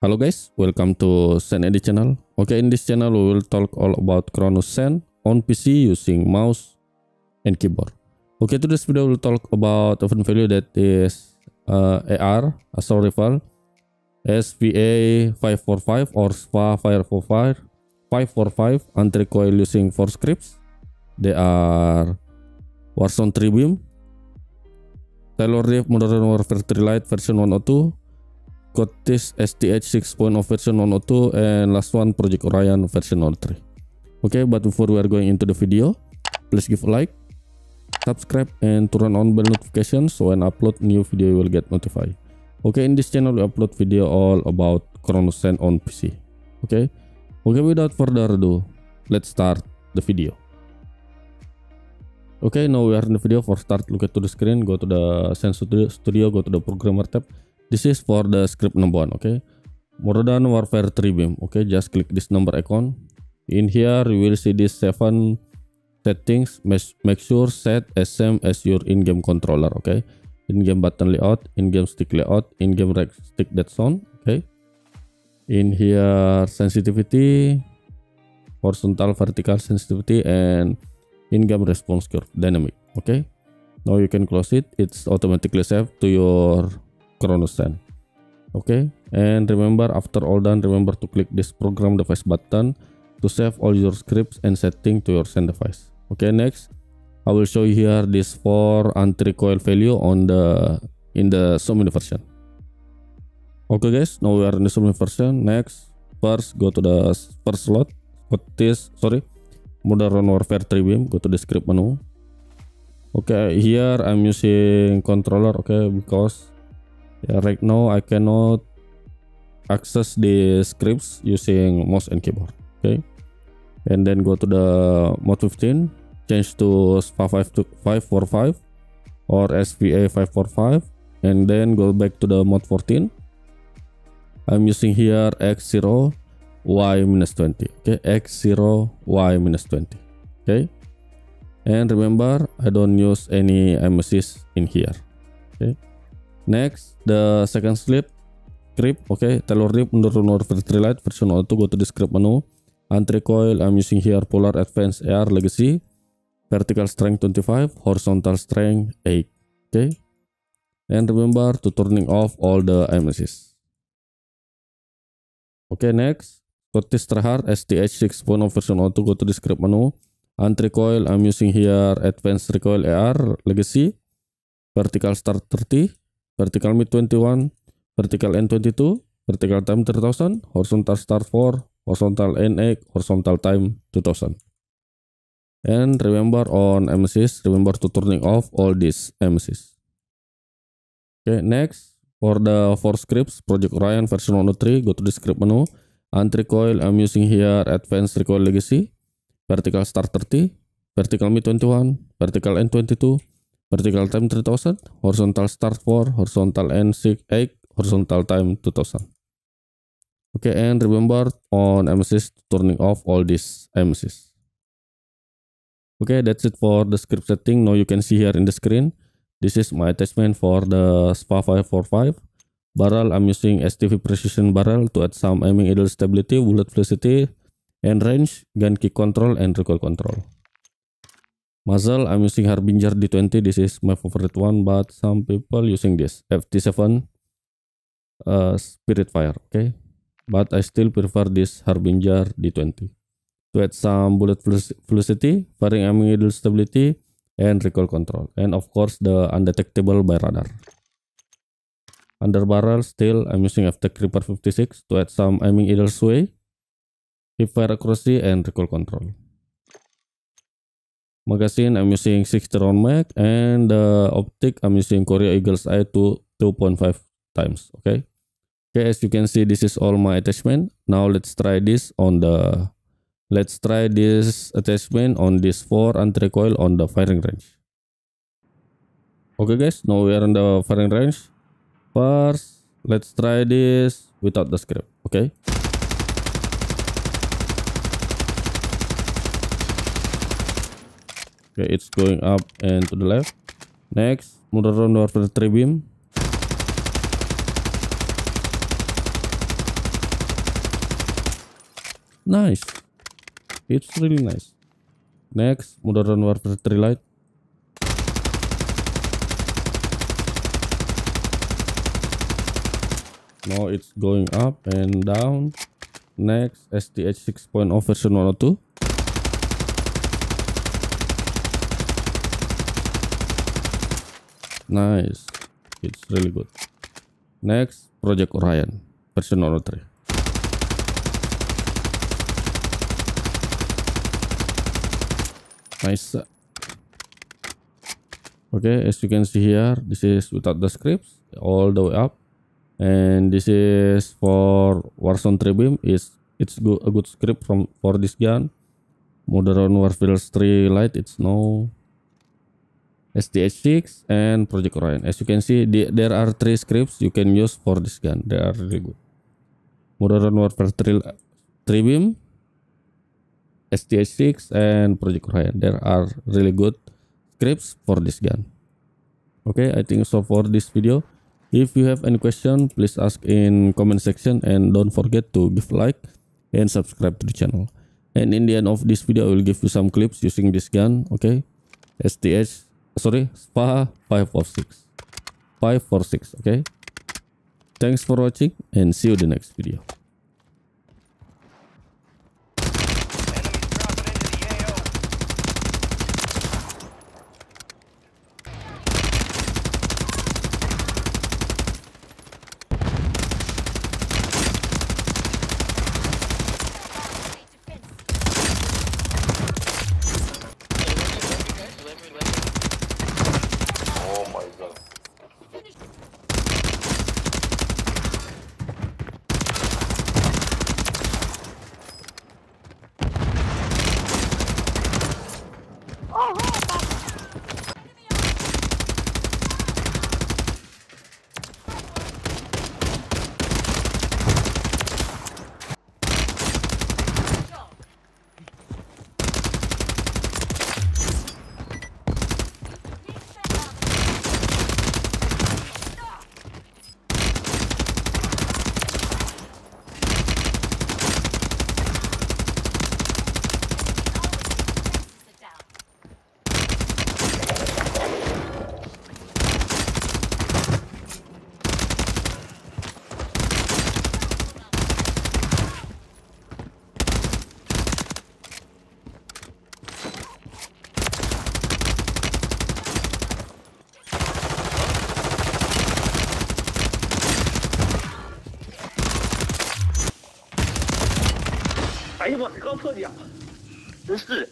Halo guys, welcome to Sen Edit channel. Okay, in this channel we will talk all about Chronos Sen on PC using mouse and keyboard. Okay, today's video will talk about open value that is uh, AR, Astral Rival, SVA 545 or SPA 545, 545 coil using 4 scripts. They are Warzone 3 Beam, Taylor Rift Modern Warfare 3 Lite version 102, got this STH 6.0 version 102 and last one Project Orion version 03. Okay, but before we are going into the video, please give a like, subscribe and turn on bell notifications so when upload new video you will get notified. Okay, in this channel we upload video all about Chronosend on PC. Okay, okay without further ado, let's start the video. Okay, now we are in the video. For start, look at to the screen, go to the Sense Studio, go to the Programmer tab, This is for the script number one. Okay, modern warfare 3 beam. Okay, just click this number icon. In here you will see this seven settings. Make sure set as same as your in-game controller. Okay, in-game button layout, in-game stick layout, in-game right stick that sound. Okay, in here sensitivity, horizontal, vertical sensitivity, and in-game response curve dynamic. Okay, now you can close it. It's automatically saved to your Kronosan. Okay, and remember after all done, remember to click this program device button to save all your scripts and setting to your send device. Okay, next I will show you here this for entry coil value on the in the Summon version. Okay guys, now we are in the Summon version. Next, first go to the first slot. What this? sorry, Modern Warfare 3 beam. Go to the script menu. Okay, here I'm using controller. Okay, because yeah, right now I cannot access the scripts using mouse and keyboard okay and then go to the mode 15 change to SPA 545 or SPA 545 and then go back to the mode 14 I'm using here x0 y minus 20 okay x0 y minus 20 okay and remember I don't use any emphasis in here okay Next, the second slip script. Okay, Taylor Rip under Runner light version auto. Go to the script menu. Entry coil, I'm using here Polar Advanced Air Legacy. Vertical strength 25, horizontal strength 8. Okay. And remember to turning off all the oke Okay, next. this Terhard sth 6.0 version auto. Go to the script menu. Entry coil, I'm using here Advanced Recoil AR Legacy. Vertical start 30, vertical mid 21, vertical N 22, vertical time 3000, horizontal start 4, horizontal N 8, horizontal time 2000. And remember on MCs, remember to turning off all these MCs. Okay, next, for the four scripts, Project Orion version 103, go to the script menu, coil, I'm using here Advanced Recoil Legacy, Vertical Start 30, Vertical Mid 21, Vertical N 22, vertical time 3000, horizontal start 4, horizontal end 6, 8, horizontal time 2000. Okay, and remember on MSys turning off all these MSys. Okay, that's it for the script setting. Now you can see here in the screen, this is my attachment for the SPA 545. Barrel, I'm using STV precision barrel to add some aiming idle stability, bullet velocity, and range, gun kick control, and recoil control. Mazel, I'm using Harbinger D20. This is my favorite one, but some people using this. FT7 uh, Spirit Fire, okay? But I still prefer this Harbinger D20. To add some bullet velocity, firing aiming needle stability, and recoil control. And of course, the undetectable by radar. Under barrel, still I'm using FT e Creeper 56 to add some aiming needle sway, hip fire accuracy, and recoil control. Magazine, I'm using 60 round mag and the optic, I'm using Korea Eagle's Eye 2 2.5 times. Okay. Okay, as you can see, this is all my attachment. Now let's try this on the, let's try this attachment on this 4 anti coil on the firing range. Okay guys, now we are on the firing range. First, let's try this without the script, okay? Okay, it's going up and to the left. Next, motor round warfare 3 beam. Nice. It's really nice. Next, modern warfare 3 light. Now it's going up and down. Next, STH 6.0 version 102. Nice. It's really good. Next, Project Orion, version 3 Nice. Okay, as you can see here, this is without the scripts, all the way up. And this is for Warzone 3 Beam. It's, it's go, a good script from for this gun. Modern Warfare 3 Lite, it's no S T 6 and Project Orion. As you can see, the, there are three scripts you can use for this gun. They are really good. Modern Warfare 3, 3 Beam, STH6, and Project Orion. There are really good scripts for this gun. Okay, I think so for this video. If you have any question, please ask in comment section and don't forget to give like and subscribe to the channel. And in the end of this video, I will give you some clips using this gun, okay? STH sorry spa 546 546 okay thanks for watching and see you the next video 特娘，真是！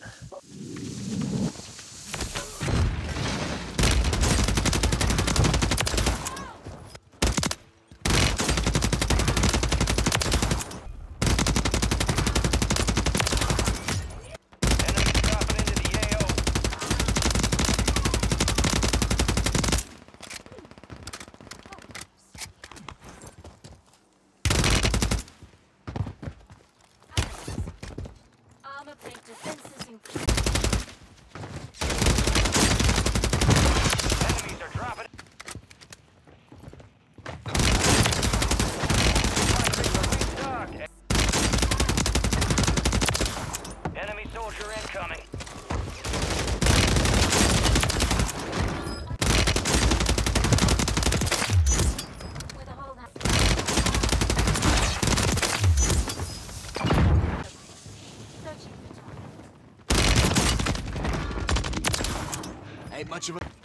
much of a...